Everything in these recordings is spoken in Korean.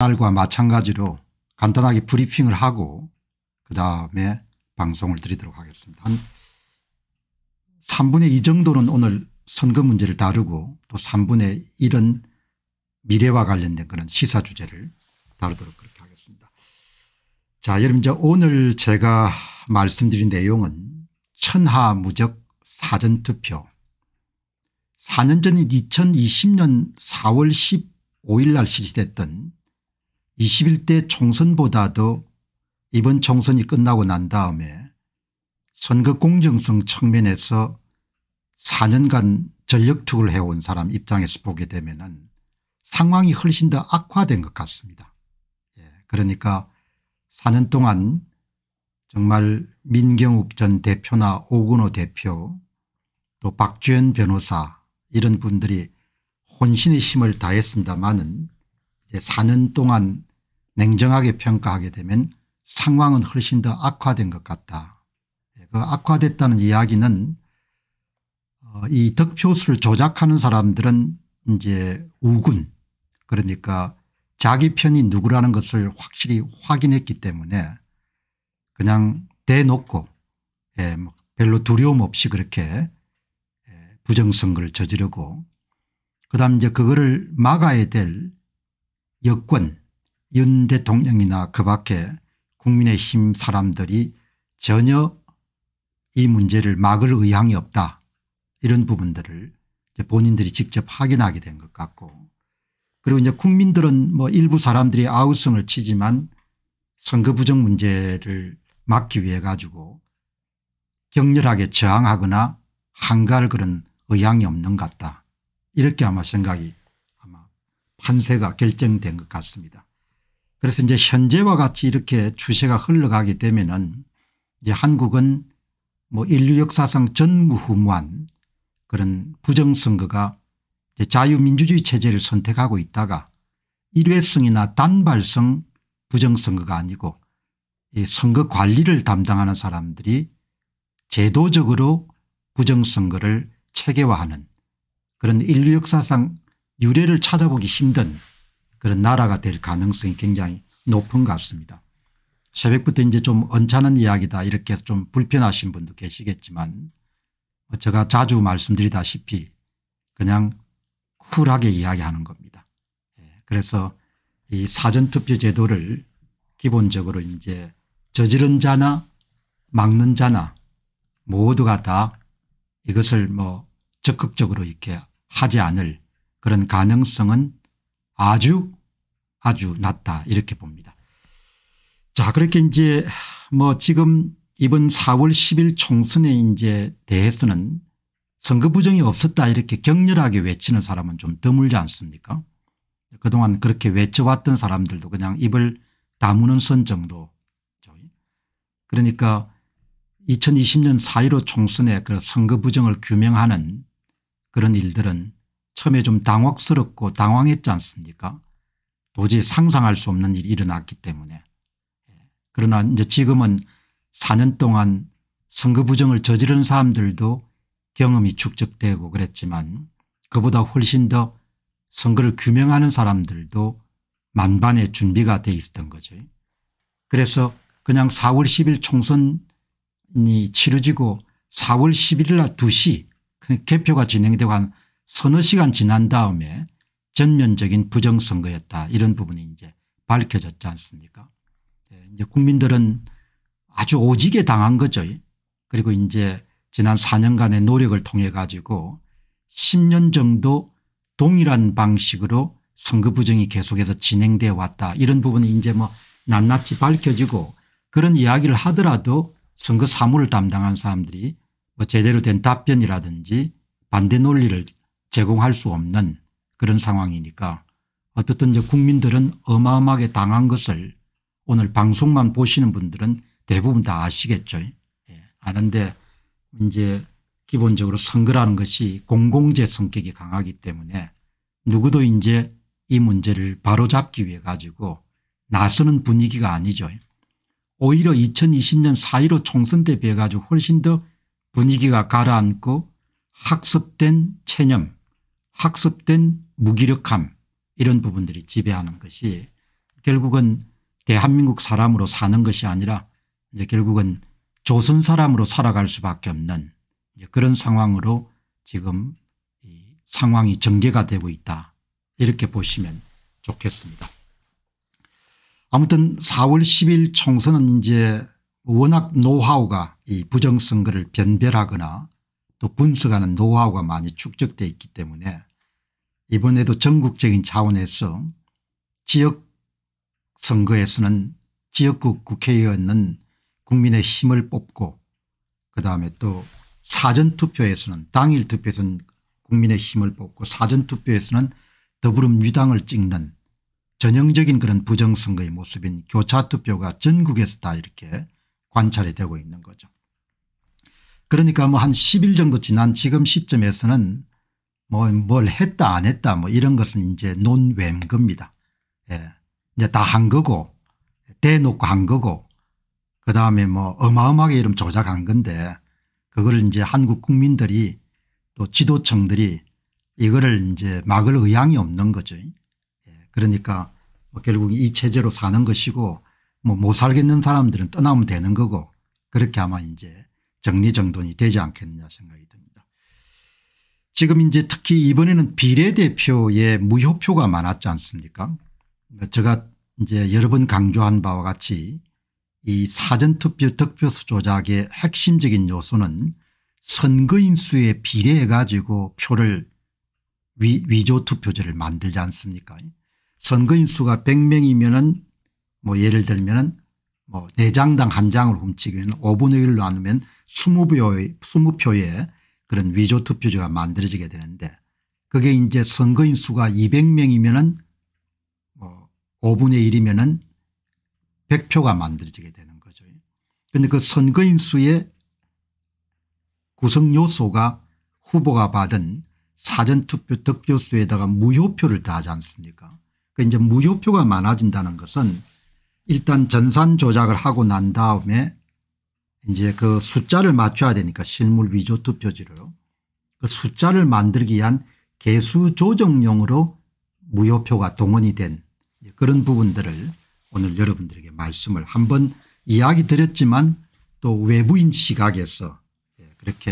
날과 마찬가지로 간단하게 브리핑을 하고 그다음에 방송을 드리도록 하겠습니다. 한 3분의 2 정도는 오늘 선거 문제를 다루고 또 3분의 1은 미래와 관련된 그런 시사 주제를 다루도록 그렇게 하겠습니다. 자 여러분 이제 오늘 제가 말씀드린 내용은 천하무적 사전투표 4년 전인 2020년 4월 15일 날 실시됐던 21대 총선보다도 이번 총선이 끝나고 난 다음에 선거 공정성 측면에서 4년간 전력투구를 해온 사람 입장에서 보게 되면 은 상황이 훨씬 더 악화된 것 같습니다. 예, 그러니까 4년 동안 정말 민경욱 전 대표나 오근호 대표 또 박주현 변호사 이런 분들이 혼신의 힘을 다했습니다마는 이제 4년 동안 냉정하게 평가하게 되면 상황은 훨씬 더 악화된 것 같다. 예, 그 악화됐다는 이야기는 어, 이 득표수를 조작하는 사람들은 이제 우군 그러니까 자기 편이 누구라는 것을 확실히 확인했기 때문에 그냥 대놓고 예, 뭐 별로 두려움 없이 그렇게 예, 부정선거를 저지르고 그다음 이제 그거를 막아야 될 여권 윤 대통령이나 그 밖에 국민의힘 사람들이 전혀 이 문제를 막을 의향이 없다 이런 부분들을 본인들이 직접 확인하게 된 것 같고 그리고 이제 국민들은 뭐 일부 사람들이 아우성을 치지만 선거 부정 문제를 막기 위해 가지고 격렬하게 저항하거나 한가할 그런 의향이 없는 것 같다. 이렇게 아마 생각이 아마 판세가 결정된 것 같습니다. 그래서 이제 현재와 같이 이렇게 추세가 흘러가게 되면은 이제 한국은 뭐 인류 역사상 전무후무한 그런 부정선거가 자유민주주의 체제를 선택하고 있다가 일회성이나 단발성 부정선거가 아니고 이 선거 관리를 담당하는 사람들이 제도적으로 부정선거를 체계화하는 그런 인류 역사상 유례를 찾아보기 힘든 그런 나라가 될 가능성이 굉장히 높은 것 같습니다. 새벽부터 이제 좀 언짢은 이야기다 이렇게 좀 불편하신 분도 계시겠지만 뭐 제가 자주 말씀드리다시피 그냥 쿨하게 이야기하는 겁니다. 예, 그래서 이 사전투표 제도를 기본적으로 이제 저지른 자나 막는 자나 모두가 다 이것을 뭐 적극적으로 이렇게 하지 않을 그런 가능성은 아주 아주 낮다 이렇게 봅니다. 자 그렇게 이제 뭐 지금 이번 4월 10일 총선에 이제 대해서는 선거 부정이 없었다 이렇게 격렬하게 외치는 사람은 좀 드물지 않습니까 그동안 그렇게 외쳐왔던 사람들도 그냥 입을 다무는 선 정도 그러니까 2020년 4.15 총선의 그 선거 부정을 규명하는 그런 일들은 처음에 좀 당혹스럽고 당황했지 않습니까 도저히 상상할 수 없는 일이 일어났기 때문에 예. 그러나 이제 지금은 4년 동안 선거 부정을 저지른 사람들도 경험이 축적되고 그랬지만 그보다 훨씬 더 선거를 규명하는 사람들도 만반의 준비가 돼 있었던 거죠. 그래서 그냥 4월 10일 총선이 치러지고 4월 11일 날 2시 개표가 진행되고 한 서너 시간 지난 다음에 전면적인 부정선거였다 이런 부분이 이제 밝혀졌지 않습니까 예, 이제 국민들은 아주 오지게 당한 거죠. 그리고 이제 지난 4년간의 노력을 통해 가지고 10년 정도 동일한 방식으로 선거 부정이 계속해서 진행되어 왔다 이런 부분이 이제 뭐 낱낱이 밝혀지고 그런 이야기를 하더라도 선거 사무를 담당한 사람들이 뭐 제대로 된 답변이라든지 반대 논리를 제공할 수 없는 그런 상황이니까 어떻든 이제 국민들은 어마어마하게 당한 것을 오늘 방송만 보시는 분들은 대부분 다 아시겠죠. 예. 아는데 이제 기본적으로 선거라는 것이 공공재 성격이 강하기 때문에 누구도 이제 이 문제를 바로잡기 위해 가지고 나서는 분위기가 아니죠. 오히려 2020년 4.15 총선 때 비해 가지고 훨씬 더 분위기가 가라앉고 학습된 체념 학습된 무기력함 이런 부분들이 지배하는 것이 결국은 대한민국 사람으로 사는 것이 아니라 이제 결국은 조선 사람으로 살아갈 수밖에 없는 그런 상황으로 지금 상황이 전개가 되고 있다 이렇게 보시면 좋겠습니다. 아무튼 4월 10일 총선은 이제 워낙 노하우가 이 부정선거를 변별하거나 또 분석하는 노하우가 많이 축적되어 있기 때문에 이번에도 전국적인 차원에서 지역 선거에서는 지역구 국회의원은 국민의 힘을 뽑고 그다음에 또 사전투표에서는 당일 투표에서는 국민의 힘을 뽑고 사전투표에서는 더불어민주당을 찍는 전형적인 그런 부정선거의 모습인 교차투표가 전국에서 다 이렇게 관찰이 되고 있는 거죠. 그러니까 뭐 한 10일 정도 지난 지금 시점에서는 뭐뭘 했다 안 했다 뭐 이런 것은 이제 논외인 겁니다. 예. 이제 다 한 거고 대놓고 한 거고 그다음에 뭐 어마어마하게 이름 조작한 건데 그거를 이제 한국 국민들이 또 지도층들이 이거를 이제 막을 의향이 없는 거죠. 예. 그러니까 뭐 결국 이 체제로 사는 것이고 뭐 못 살겠는 사람들은 떠나면 되는 거고 그렇게 아마 이제 정리정돈이 되지 않겠느냐 생각이 지금 이제 특히 이번에는 비례대표의 무효표가 많았지 않습니까 제가 이제 여러 번 강조한 바와 같이 이 사전투표 득표수 조작의 핵심적인 요소는 선거인 수에 비례해 가지고 표를 위, 조투표제를 만들지 않습니까 선거인 수가 100명이면 은뭐 예를 들면 은뭐 4장당 1장을 훔치면 5분의 1로 나누면 20표에, 20표에 그런 위조 투표지가 만들어지게 되는데 그게 이제 선거인 수가 200명이면은 뭐 5분의 1이면은 100표가 만들어지게 되는 거죠. 그런데 그 선거인 수의 구성 요소가 후보가 받은 사전투표 득표수에다가 무효표를 다하지 않습니까 그 이제 무효표가 많아진다는 것은 일단 전산 조작을 하고 난 다음에 이제 그 숫자를 맞춰야 되니까 실물 위조 투표지로그 숫자를 만들기 위한 개수 조정용으로 무효표가 동원이 된 그런 부분들을 오늘 여러분들에게 말씀을 한번 이야기 드렸지만 또 외부인 시각에서 예, 그렇게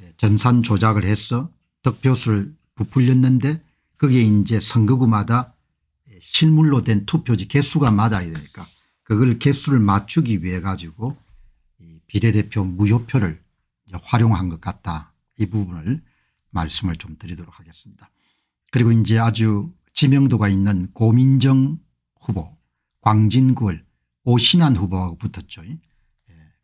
예, 전산 조작을 해서 득표수를 부풀렸는데 그게 이제 선거구마다 예, 실물로 된 투표지 개수가 맞아야 되니까 그걸 개수를 맞추기 위해 가지고 비례대표 무효표를 활용한 것 같다. 이 부분을 말씀을 좀 드리도록 하겠습니다. 그리고 이제 아주 지명도가 있는 고민정 후보 광진구을 오신환 후보하고 붙었죠. 예.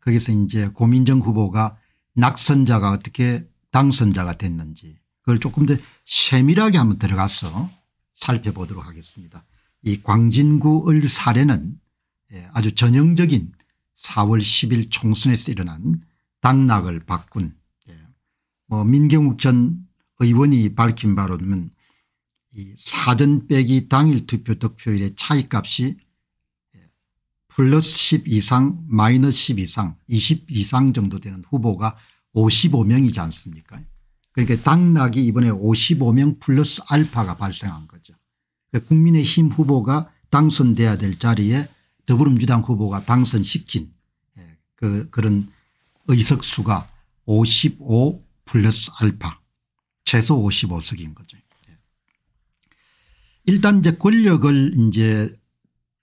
거기서 이제 고민정 후보가 낙선자가 어떻게 당선자가 됐는지 그걸 조금 더 세밀하게 한번 들어가서 살펴보도록 하겠습니다. 이 광진구을 사례는 예, 아주 전형적인 4월 10일 총선에서 일어난 당락을 바꾼 예. 뭐 민경욱 전 의원이 밝힌 바로는 이 사전 빼기 당일 투표 득표율의 차이값이 예, 플러스 10 이상 마이너스 10 이상 20 이상 정도 되는 후보가 55명이지 않습니까 그러니까 당락이 이번에 55명 플러스 알파가 발생한 거죠. 그러니까 국민의힘 후보가 당선돼야 될 자리에 더불어민주당 후보가 당선시킨 예, 그 그런 의석수가 55 플러스 알파 최소 55석인 거죠. 예. 일단 이제 권력을 이제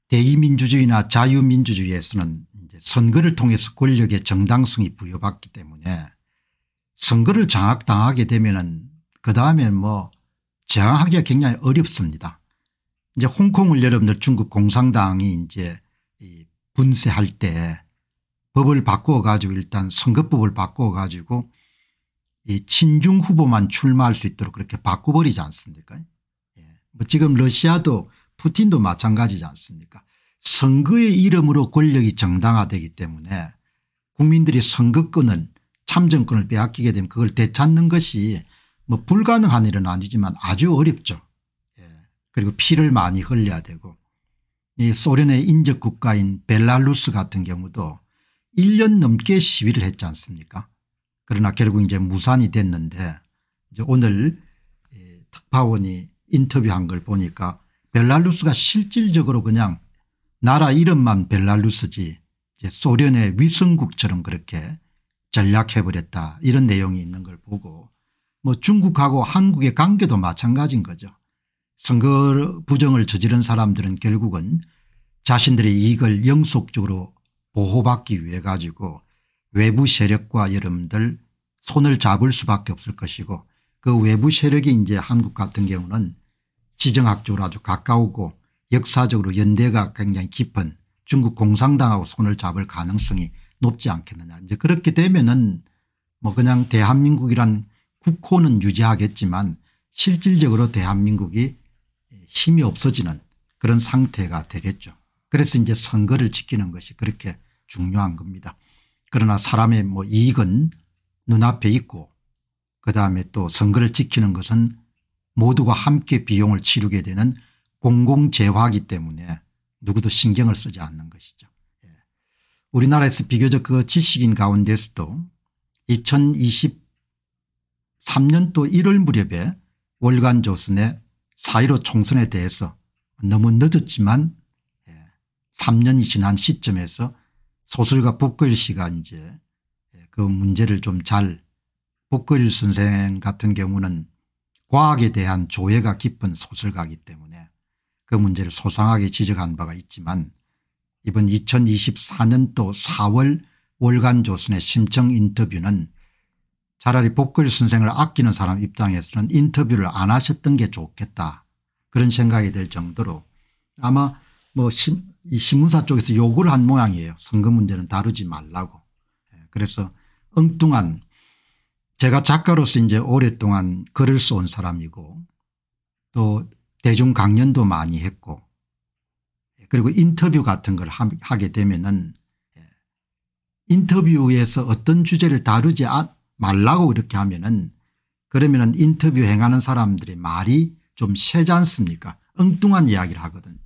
대의민주주의나 자유민주주의에서는 이제 선거를 통해서 권력의 정당성이 부여받기 때문에 선거를 장악당하게 되면은 그 다음에 뭐제항하기가 굉장히 어렵습니다. 이제 홍콩을 여러분들 중국 공산당이 이제 분쇄할 때 법을 바꾸어 가지고 일단 선거법을 바꿔 가지고 이 친중 후보만 출마할 수 있도록 그렇게 바꿔버리지 않습니까 예. 뭐 지금 러시아도 푸틴도 마찬가지지 않습니까 선거의 이름으로 권력이 정당화되기 때문에 국민들이 선거권을 참정권을 빼앗기게 되면 그걸 되찾는 것이 뭐 불가능한 일은 아니지만 아주 어렵죠. 예. 그리고 피를 많이 흘려야 되고 이 소련의 인적국가인 벨라루스 같은 경우도 1년 넘게 시위를 했지 않습니까 그러나 결국 이제 무산이 됐는데 이제 오늘 특파원이 인터뷰한 걸 보니까 벨라루스가 실질적으로 그냥 나라 이름만 벨라루스지 소련의 위성국처럼 그렇게 전략해버렸다 이런 내용이 있는 걸 보고 뭐 중국하고 한국의 관계도 마찬가지인 거죠. 선거 부정을 저지른 사람들은 결국은 자신들의 이익을 영속적으로 보호받기 위해 가지고 외부 세력과 여러분들 손을 잡을 수밖에 없을 것이고 그 외부 세력이 이제 한국 같은 경우는 지정학적으로 아주 가까우고 역사적으로 연대가 굉장히 깊은 중국 공산당하고 손을 잡을 가능성이 높지 않겠느냐 이제 그렇게 되면은 뭐 그냥 대한민국이란 국호는 유지하겠지만 실질적으로 대한민국이 힘이 없어지는 그런 상태가 되겠죠. 그래서 이제 선거를 지키는 것이 그렇게 중요한 겁니다. 그러나 사람의 뭐 이익은 눈앞에 있고 그다음에 또 선거를 지키는 것은 모두가 함께 비용을 치르게 되는 공공재화기 때문에 누구도 신경을 쓰지 않는 것이죠. 예. 우리나라에서 비교적 그 지식인 가운데서도 2023년도 1월 무렵에 월간 조선의 4.15 총선에 대해서 너무 늦었지만 3년이 지난 시점에서 소설가 북거일 씨가 이제 그 문제를 좀잘 북거일 선생 같은 경우는 과학에 대한 조예가 깊은 소설가이기 때문에 그 문제를 소상하게 지적한 바가 있지만 이번 2024년도 4월 월간 조선의 심청 인터뷰는 차라리 복글 선생을 아끼는 사람 입장에서는 인터뷰를 안 하셨던 게 좋겠다 그런 생각이 들 정도로 아마 뭐 신, 이 신문사 쪽에서 욕을 한 모양이에요. 선거 문제는 다루지 말라고. 예, 그래서 엉뚱한 제가 작가로서 이제 오랫동안 글을 써온 사람이고 또 대중 강연도 많이 했고 예, 그리고 인터뷰 같은 걸 하게 되면은 예, 인터뷰에서 어떤 주제를 다루지 아, 말라고 이렇게 하면은 그러면은 인터뷰 행하는 사람들의 말이 좀 세지 않습니까 엉뚱한 이야기를 하거든요.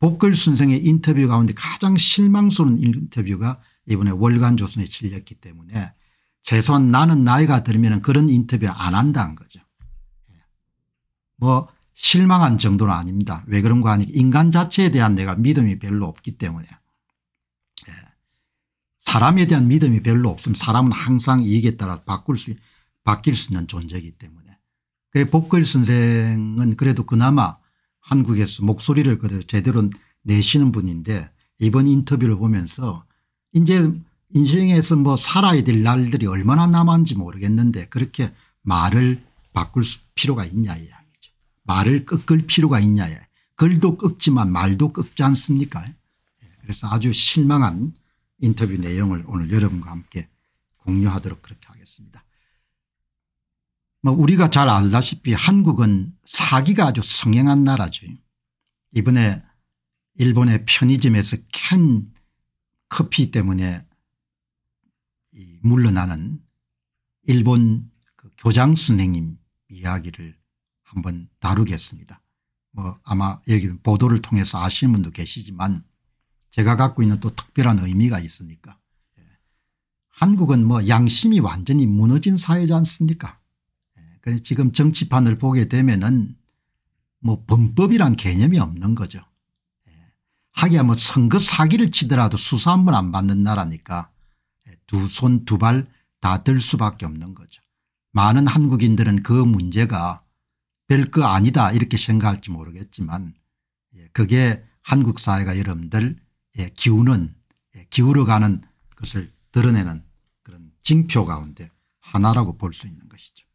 복글 선생의 인터뷰 가운데 가장 실망스러운 인터뷰가 이번에 월간 조선에 실렸기 때문에 최소한 나는 나이가 들면 그런 인터뷰 안 한다는 거죠. 예. 뭐 실망한 정도는 아닙니다. 왜 그런 거 아니까 인간 자체에 대한 내가 믿음이 별로 없기 때문에 예. 사람에 대한 믿음이 별로 없으면 사람은 항상 이익에 따라 바꿀 수 바뀔 수 있는 존재이기 때문에 그래 복글 선생은 그래도 그나마 한국에서 목소리를 제대로 내시는 분인데 이번 인터뷰를 보면서 이제 인생에서 뭐 살아야 될 날들이 얼마나 남았는지 모르겠는데 그렇게 말을 바꿀 필요가 있냐 이야기죠 말을 꺾을 필요가 있냐 글도 꺾지만 말도 꺾지 않습니까 예. 그래서 아주 실망한 인터뷰 내용을 오늘 여러분과 함께 공유하도록 그렇게 하겠습니다. 뭐 우리가 잘 알다시피 한국은 사기가 아주 성행한 나라죠 이번에 일본의 편의점에서 캔 커피 때문에 물러나는 일본 그 교장 선생님 이야기를 한번 다루겠습니다. 뭐 아마 여기 보도를 통해서 아시는 분도 계시지만 제가 갖고 있는 또 특별한 의미가 있으니까. 예. 한국은 뭐 양심이 완전히 무너진 사회지 않습니까 그 지금 정치판을 보게 되면은 뭐 범법이란 개념이 없는 거죠. 예. 하기야 뭐 선거 사기를 치더라도 수사 한 번 안 받는 나라니까 예, 두손 두 발 다 들 수밖에 없는 거죠. 많은 한국인들은 그 문제가 별거 아니다 이렇게 생각할지 모르겠지만 예, 그게 한국 사회가 여러분들 기우는 기울어가는 것을 드러내는 그런 징표 가운데 하나라고 볼 수 있는 것이죠.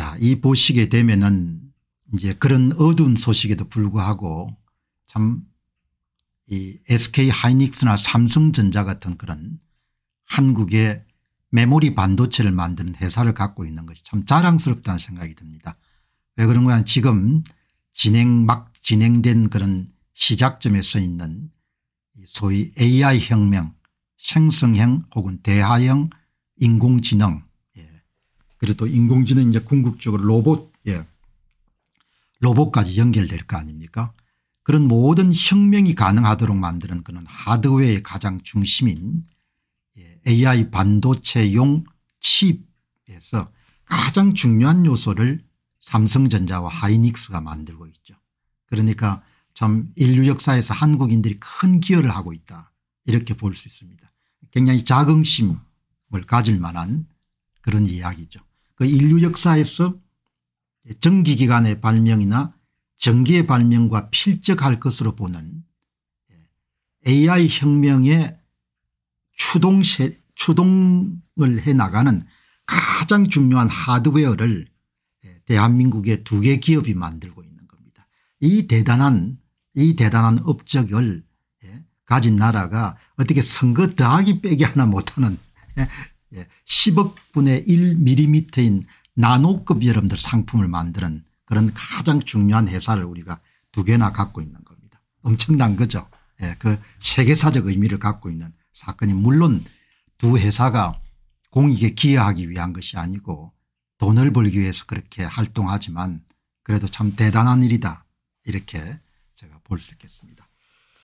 자, 이 보시게 되면은 이제 그런 어두운 소식에도 불구하고 참 이 SK 하이닉스나 삼성전자 같은 그런 한국의 메모리 반도체를 만드는 회사를 갖고 있는 것이 참 자랑스럽다는 생각이 듭니다. 왜 그런 거야 지금 진행 막 진행된 그런 시작점에서 있는 소위 AI 혁명 생성형 혹은 대하형 인공지능 그리고 또 인공지능 이제 궁극적으로 로봇 예 로봇까지 연결될 거 아닙니까 그런 모든 혁명이 가능하도록 만드는 그는 하드웨어의 가장 중심인 AI 예, 반도체용 칩에서 가장 중요한 요소를 삼성전자와 하이닉스가 만들고 있죠. 그러니까 참 인류 역사에서 한국인들이 큰 기여를 하고 있다 이렇게 볼 수 있습니다. 굉장히 자긍심을 가질 만한 그런 이야기죠. 그 인류 역사에서 전기기관의 발명이나 전기의 발명과 필적할 것으로 보는 AI 예, 혁명의 추동 추동을 해나가는 가장 중요한 하드웨어를 예, 대한민국의 두 개 기업이 만들고 있는 겁니다. 이 대단한 이 대단한 업적을 예, 가진 나라가 어떻게 선거 더하기 빼기 하나 못하는 10억분의 예, 1mm인 나노급 여러분들 상품을 만드는 그런 가장 중요한 회사를 우리가 두 개나 갖고 있는 겁니다. 엄청난 거죠. 예, 그 세계사적 의미를 갖고 있는 사건이 물론 두 회사가 공익에 기여하기 위한 것이 아니고 돈을 벌기 위해서 그렇게 활동하지만 그래도 참 대단한 일이다 이렇게 제가 볼 수 있겠습니다.